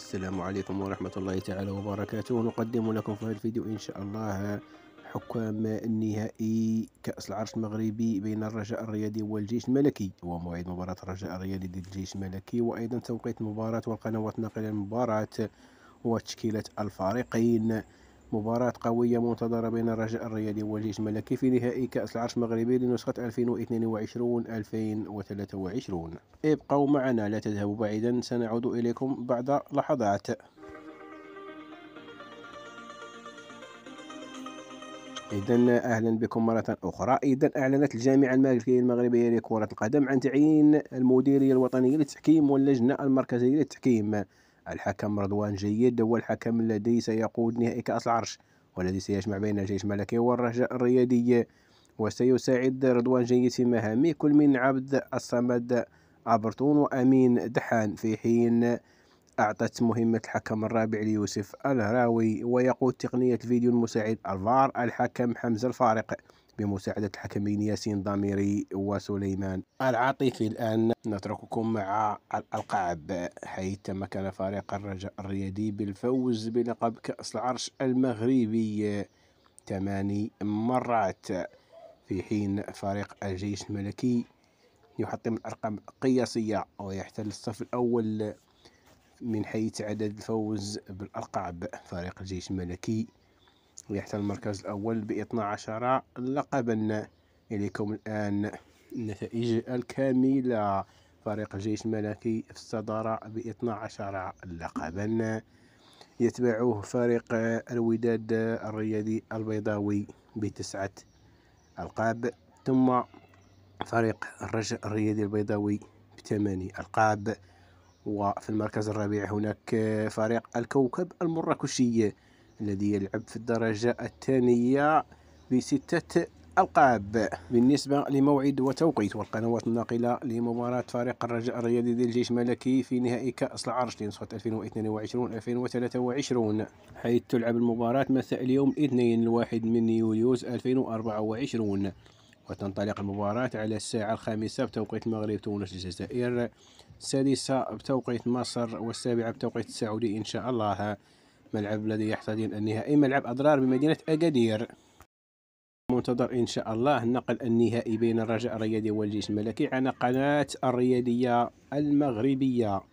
السلام عليكم ورحمة الله تعالى وبركاته نقدم لكم في هذا الفيديو إن شاء الله حكام النهائي كأس العرش المغربي بين الرجاء الرياضي والجيش الملكي وموعد مباراة الرجاء الرياضي ضد الجيش الملكي وأيضا توقيت المباراة والقنوات الناقلة للمباراة وتشكيلة الفريقين مباراة قوية منتظرة بين الرجاء الرياضي والجيش الملكي في نهائي كأس العرش المغربي لنسخة 2022-2023 ابقوا معنا لا تذهبوا بعيدا سنعود إليكم بعد لحظات إذا أهلا بكم مرة أخرى إذا أعلنت الجامعة الملكية المغربية لكرة القدم عن تعيين المديرية الوطنية للتحكيم واللجنة المركزية للتحكيم الحكم رضوان جيد هو الحكم الذي سيقود نهائي كأس العرش والذي سيجمع بين الجيش الملكي والرجاء الرياضي وسيساعد رضوان جيد في مهامه كل من عبد الصمد أبرتون وأمين دحان في حين أعطت مهمة الحكم الرابع ليوسف الهراوي ويقود تقنية الفيديو المساعد الفار الحكم حمزة الفارق بمساعدة الحكمين ياسين ضميري وسليمان العاطفي الآن نترككم مع الألقاب حيث تمكن فريق الرجاء الريادي بالفوز بلقب كأس العرش المغربي ثماني مرات في حين فريق الجيش الملكي يحطم الأرقام القياسية ويحتل الصف الأول من حيث عدد الفوز بالألقاب فريق الجيش الملكي ويحتل المركز الأول ب 12 لقبا إليكم الآن النتائج الكاملة فريق الجيش الملكي في الصدارة ب 12 لقبا يتبعه فريق الوداد الرياضي البيضاوي بتسعة ألقاب ثم فريق الرجاء الرياضي البيضاوي بثماني ألقاب وفي المركز الرابع هناك فريق الكوكب المراكشي الذي يلعب في الدرجة الثانية بستة القاب بالنسبة لموعد وتوقيت والقنوات الناقلة لمباراة فريق الرجاء الرياضي ديال الجيش الملكي في نهائي كأس العرش لنسخة 2022-2023 حيث تلعب المباراة مساء اليوم الاثنين الواحد من يوليوز 2024 وتنطلق المباراة على الساعة الخامسة بتوقيت المغرب تونس الجزائر السادسة بتوقيت مصر والسابعة بتوقيت السعودي إن شاء الله ملعب الذي يحتضن النهائي ملعب أضرار بمدينة أكادير منتظر إن شاء الله النقل النهائي بين الرجاء الرياضي والجيش الملكي على قناة الرياضية المغربية